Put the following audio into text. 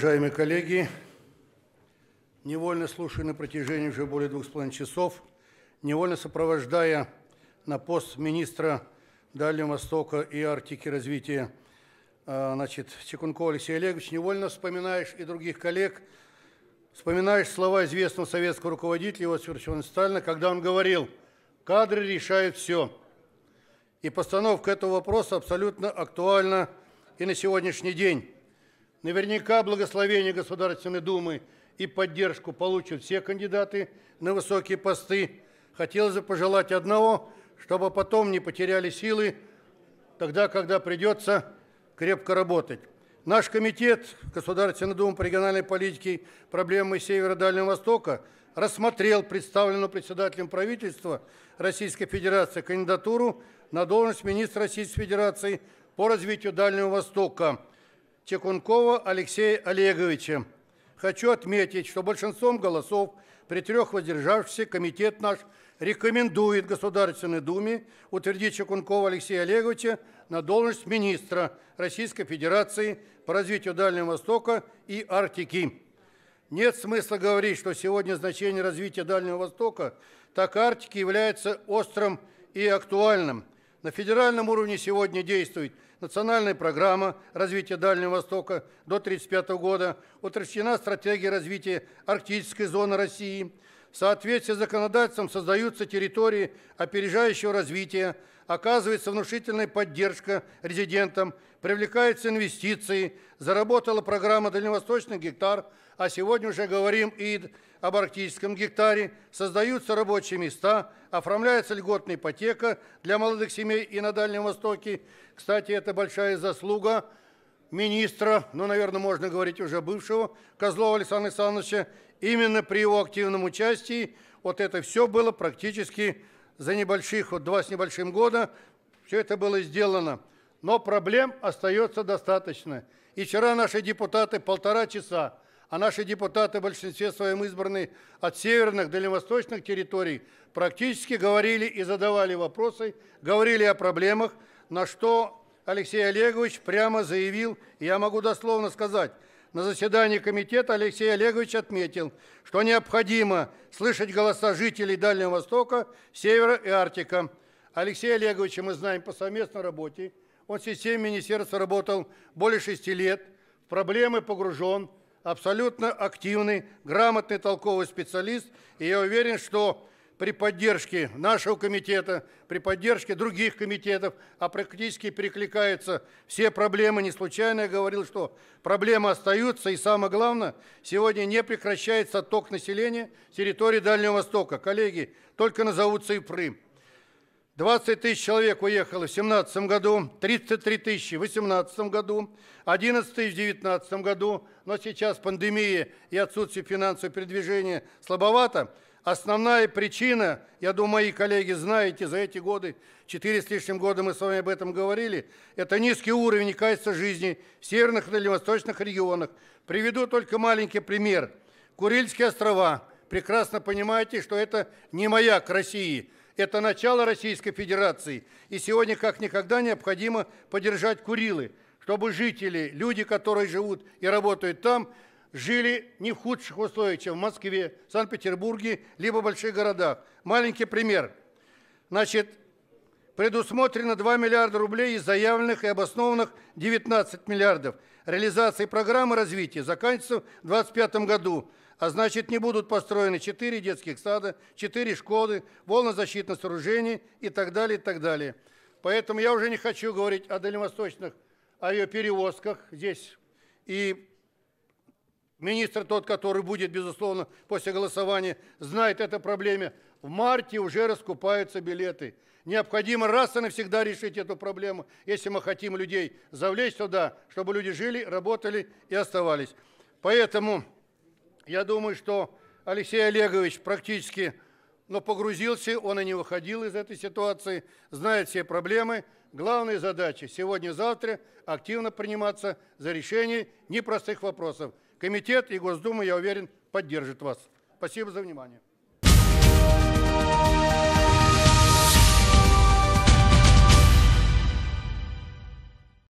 уважаемые коллеги. Невольно слушая на протяжении уже более двух с половиной часов, невольно сопровождая на пост министра Дальнего Востока и Арктики развития э, значит, Чекункова Алексей Олегович, невольно вспоминаешь и других коллег, вспоминаешь слова известного советского руководителя Иосифа Виссарионовича Сталина, когда он говорил, кадры решают все. И постановка этого вопроса абсолютно актуальна и на сегодняшний день. Наверняка благословение Государственной Думы и поддержку получат все кандидаты на высокие посты. Хотелось бы пожелать одного, чтобы потом не потеряли силы, тогда, когда придется крепко работать. Наш комитет Государственной Думы по региональной политике проблемы Севера Дальнего Востока рассмотрел представленную председателем правительства Российской Федерации кандидатуру на должность министра Российской Федерации по развитию Дальнего Востока – Текункова Алексея Олеговича. Хочу отметить, что большинством голосов при трех воздержавшихся комитет наш рекомендует Государственной Думе утвердить Чекункова Алексея Олеговича на должность министра Российской Федерации по развитию Дальнего Востока и Арктики. Нет смысла говорить, что сегодня значение развития Дальнего Востока, так Арктики является острым и актуальным. На федеральном уровне сегодня действует – национальная программа развития Дальнего Востока до 1935 года, утрачена. стратегия развития арктической зоны России. В соответствии с законодательством создаются территории опережающего развития, оказывается внушительная поддержка резидентам, привлекаются инвестиции, заработала программа «Дальневосточный гектар», а сегодня уже говорим и об арктическом гектаре, создаются рабочие места, оформляется льготная ипотека для молодых семей и на Дальнем Востоке. Кстати, это большая заслуга министра, ну, наверное, можно говорить уже бывшего, Козлова Александра Александровича. Именно при его активном участии вот это все было практически за небольших, вот два с небольшим года, все это было сделано. Но проблем остается достаточно. И вчера наши депутаты полтора часа а наши депутаты в большинстве своем избраны от северных дальневосточных территорий, практически говорили и задавали вопросы, говорили о проблемах, на что Алексей Олегович прямо заявил, и я могу дословно сказать, на заседании комитета Алексей Олегович отметил, что необходимо слышать голоса жителей Дальнего Востока, Севера и Арктика. Алексея Олеговича мы знаем по совместной работе. Он в системе министерства работал более шести лет, в проблемы погружен – абсолютно активный, грамотный, толковый специалист. И я уверен, что при поддержке нашего комитета, при поддержке других комитетов, а практически перекликаются все проблемы. Не случайно я говорил, что проблемы остаются, и самое главное, сегодня не прекращается отток населения с территории Дальнего Востока. Коллеги, только назову цифры. 20 тысяч человек уехало в 2017 году, 33 тысячи в 2018 году, 11 тысяч в 2019 году, но сейчас пандемия и отсутствие финансового передвижения слабовато. Основная причина, я думаю, мои коллеги знаете, за эти годы, 4 с лишним года мы с вами об этом говорили, это низкий уровень качества жизни в северных или восточных регионах. Приведу только маленький пример. Курильские острова. Прекрасно понимаете, что это не маяк России – это начало Российской Федерации. И сегодня как никогда необходимо поддержать Курилы, чтобы жители, люди, которые живут и работают там, жили не в худших условиях, чем в Москве, Санкт-Петербурге, либо больших городах. Маленький пример. Значит, предусмотрено 2 миллиарда рублей из заявленных и обоснованных 19 миллиардов. Реализация программы развития заканчивается в 2025 году, а значит не будут построены 4 детских сада, 4 школы, волнозащитные сооружения и так далее, и так далее. Поэтому я уже не хочу говорить о дальневосточных авиаперевозках здесь и Министр тот, который будет, безусловно, после голосования, знает эту проблему. В марте уже раскупаются билеты. Необходимо раз и навсегда решить эту проблему, если мы хотим людей завлечь туда, чтобы люди жили, работали и оставались. Поэтому я думаю, что Алексей Олегович практически но ну, погрузился, он и не выходил из этой ситуации, знает все проблемы. Главная задача сегодня-завтра активно приниматься за решение непростых вопросов – Комитет и Госдума, я уверен, поддержит вас. Спасибо за внимание.